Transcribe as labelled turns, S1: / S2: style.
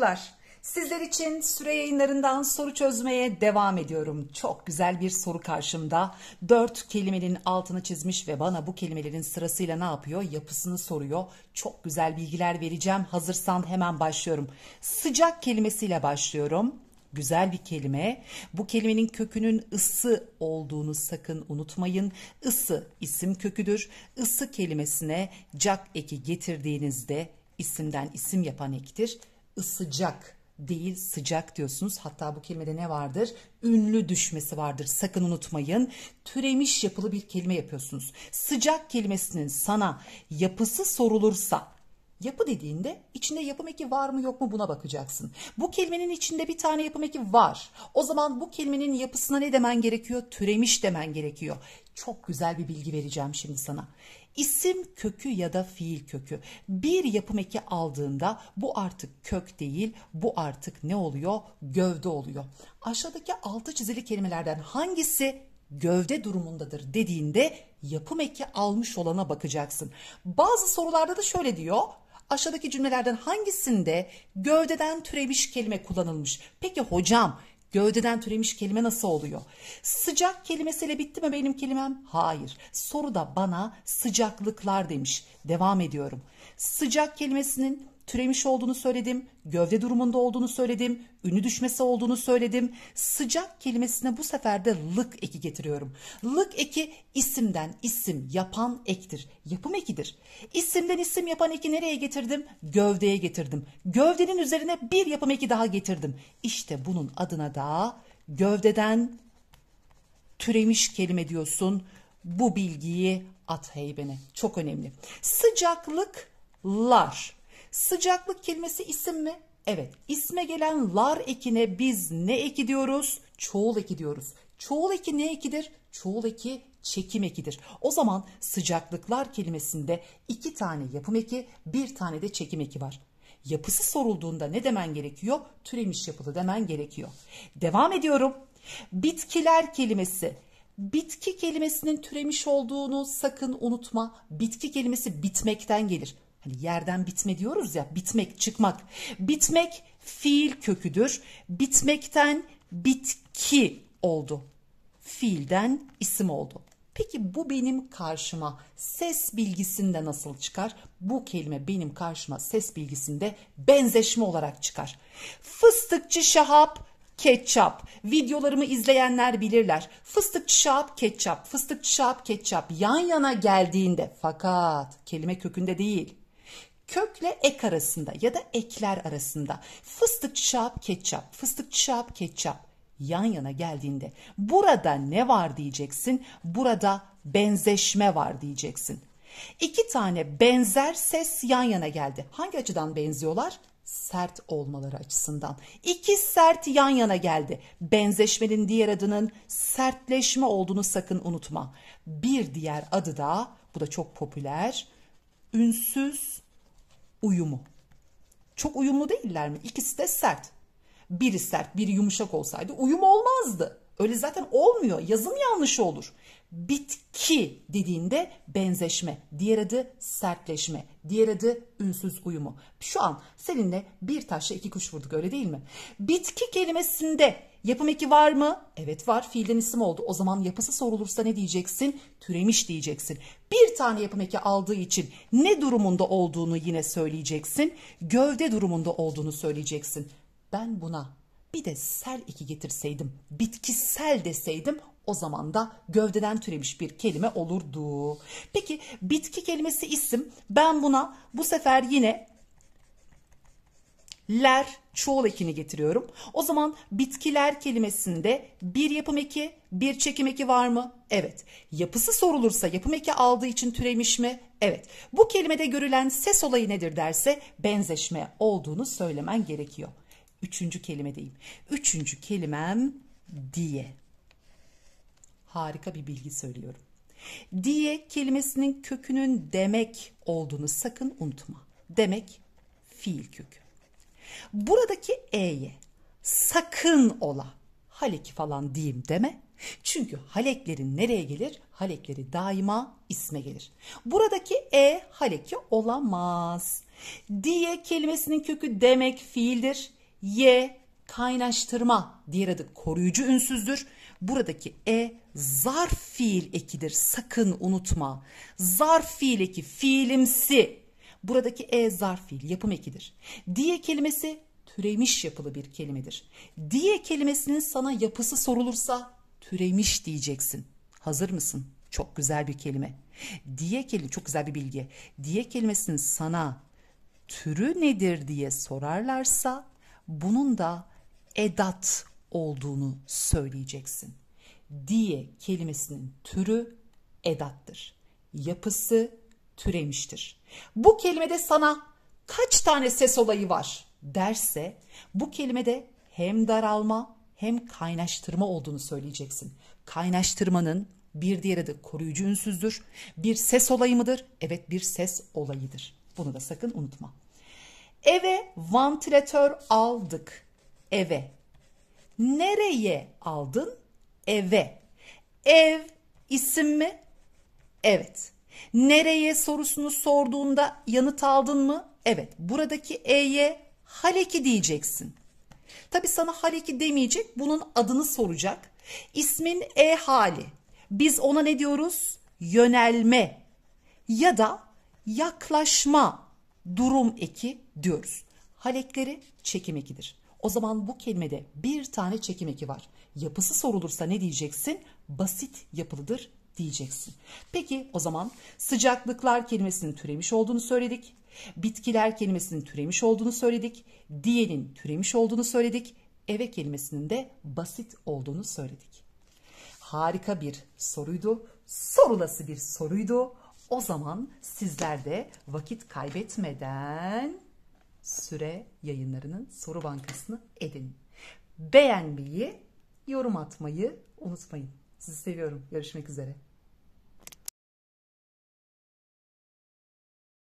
S1: çocuklar. Sizler için süre yayınlarından soru çözmeye devam ediyorum. Çok güzel bir soru karşımda. Dört kelimenin altını çizmiş ve bana bu kelimelerin sırasıyla ne yapıyor? Yapısını soruyor. Çok güzel bilgiler vereceğim. Hazırsan hemen başlıyorum. Sıcak kelimesiyle başlıyorum. Güzel bir kelime. Bu kelimenin kökünün ısı olduğunu sakın unutmayın. Isı isim köküdür. Isı kelimesine cak eki getirdiğinizde isimden isim yapan ektir ısıcak değil sıcak diyorsunuz. Hatta bu kelimede ne vardır? Ünlü düşmesi vardır. Sakın unutmayın. Türemiş yapılı bir kelime yapıyorsunuz. Sıcak kelimesinin sana yapısı sorulursa Yapı dediğinde içinde yapım eki var mı yok mu buna bakacaksın. Bu kelimenin içinde bir tane yapım eki var. O zaman bu kelimenin yapısına ne demen gerekiyor? Türemiş demen gerekiyor. Çok güzel bir bilgi vereceğim şimdi sana. İsim kökü ya da fiil kökü. Bir yapım eki aldığında bu artık kök değil, bu artık ne oluyor? Gövde oluyor. Aşağıdaki altı çizili kelimelerden hangisi gövde durumundadır dediğinde yapım eki almış olana bakacaksın. Bazı sorularda da şöyle diyor aşağıdaki cümlelerden hangisinde gövdeden türemiş kelime kullanılmış? Peki hocam Gövdeden türemiş kelime nasıl oluyor? Sıcak kelimesiyle bitti mi benim kelimem? Hayır. Soru da bana sıcaklıklar demiş. Devam ediyorum. Sıcak kelimesinin türemiş olduğunu söyledim, gövde durumunda olduğunu söyledim, ünü düşmesi olduğunu söyledim. Sıcak kelimesine bu sefer de lık eki getiriyorum. Lık eki isimden isim yapan ektir, yapım ekidir. İsimden isim yapan eki nereye getirdim? Gövdeye getirdim. Gövdenin üzerine bir yapım eki daha getirdim. İşte bunun adına da gövdeden türemiş kelime diyorsun. Bu bilgiyi at heybene. Çok önemli. Sıcaklıklar Sıcaklık kelimesi isim mi? Evet, isme gelen lar ekine biz ne eki diyoruz? Çoğul eki diyoruz. Çoğul eki ne ekidir? Çoğul eki çekim ekidir. O zaman sıcaklıklar kelimesinde iki tane yapım eki, bir tane de çekim eki var. Yapısı sorulduğunda ne demen gerekiyor? Türemiş yapılı demen gerekiyor. Devam ediyorum. Bitkiler kelimesi bitki kelimesinin türemiş olduğunu sakın unutma. Bitki kelimesi bitmekten gelir. Hani yerden bitme diyoruz ya bitmek çıkmak. Bitmek fiil köküdür. Bitmekten bitki oldu. Fiilden isim oldu. Peki bu benim karşıma ses bilgisinde nasıl çıkar? Bu kelime benim karşıma ses bilgisinde benzeşme olarak çıkar. Fıstıkçı Şahap ketçap. Videolarımı izleyenler bilirler. Fıstıkçı şahap, ketçap, fıstıkçı şahap, ketçap yan yana geldiğinde fakat kelime kökünde değil kökle ek arasında ya da ekler arasında fıstık çap ketçap fıstık çap ketçap yan yana geldiğinde burada ne var diyeceksin burada benzeşme var diyeceksin. İki tane benzer ses yan yana geldi. Hangi açıdan benziyorlar? Sert olmaları açısından. iki sert yan yana geldi. Benzeşmenin diğer adının sertleşme olduğunu sakın unutma. Bir diğer adı da bu da çok popüler. Ünsüz uyumu. Çok uyumlu değiller mi? İkisi de sert. Biri sert, biri yumuşak olsaydı uyum olmazdı. Öyle zaten olmuyor. Yazım yanlış olur. Bitki dediğinde benzeşme, diğer adı sertleşme, diğer adı ünsüz uyumu. Şu an seninle bir taşla iki kuş vurduk öyle değil mi? Bitki kelimesinde Yapım eki var mı? Evet var. Fiilden isim oldu. O zaman yapısı sorulursa ne diyeceksin? Türemiş diyeceksin. Bir tane yapım eki aldığı için ne durumunda olduğunu yine söyleyeceksin. Gövde durumunda olduğunu söyleyeceksin. Ben buna bir de sel iki getirseydim, bitkisel deseydim o zaman da gövdeden türemiş bir kelime olurdu. Peki bitki kelimesi isim. Ben buna bu sefer yine ler çoğul ekini getiriyorum. O zaman bitkiler kelimesinde bir yapım eki, bir çekim eki var mı? Evet. Yapısı sorulursa yapım eki aldığı için türemiş mi? Evet. Bu kelimede görülen ses olayı nedir derse benzeşme olduğunu söylemen gerekiyor. Üçüncü kelimedeyim. Üçüncü kelimem diye. Harika bir bilgi söylüyorum. Diye kelimesinin kökünün demek olduğunu sakın unutma. Demek fiil kökü. Buradaki e'ye sakın ola Halek falan diyeyim deme. Çünkü Halekleri nereye gelir? Halekleri daima isme gelir. Buradaki e Haleki olamaz. Diye kelimesinin kökü demek fiildir. Ye kaynaştırma diğer adı koruyucu ünsüzdür. Buradaki e zarf fiil ekidir. Sakın unutma. Zarf fiil eki fiilimsi Buradaki e zarf fiil, yapım ekidir. Diye kelimesi türemiş yapılı bir kelimedir. Diye kelimesinin sana yapısı sorulursa türemiş diyeceksin. Hazır mısın? Çok güzel bir kelime. Diye kelime çok güzel bir bilgi. Diye kelimesinin sana türü nedir diye sorarlarsa bunun da edat olduğunu söyleyeceksin. Diye kelimesinin türü edattır. Yapısı türemiştir. Bu kelimede sana kaç tane ses olayı var derse bu kelimede hem daralma hem kaynaştırma olduğunu söyleyeceksin. Kaynaştırmanın bir diğer adı koruyucu ünsüzdür. Bir ses olayı mıdır? Evet bir ses olayıdır. Bunu da sakın unutma. Eve vantilatör aldık. Eve. Nereye aldın? Eve. Ev isim mi? Evet. Nereye sorusunu sorduğunda yanıt aldın mı? Evet buradaki E'ye Haleki diyeceksin. Tabi sana Haleki demeyecek bunun adını soracak. İsmin E hali. Biz ona ne diyoruz? Yönelme ya da yaklaşma durum eki diyoruz. Halekleri çekim ekidir. O zaman bu kelimede bir tane çekim eki var. Yapısı sorulursa ne diyeceksin? Basit yapılıdır diyeceksin. Peki o zaman sıcaklıklar kelimesinin türemiş olduğunu söyledik. Bitkiler kelimesinin türemiş olduğunu söyledik. Diyenin türemiş olduğunu söyledik. Eve kelimesinin de basit olduğunu söyledik. Harika bir soruydu. Sorulası bir soruydu. O zaman sizler de vakit kaybetmeden süre yayınlarının soru bankasını edin. Beğenmeyi, yorum atmayı unutmayın. Sizi seviyorum. Görüşmek üzere.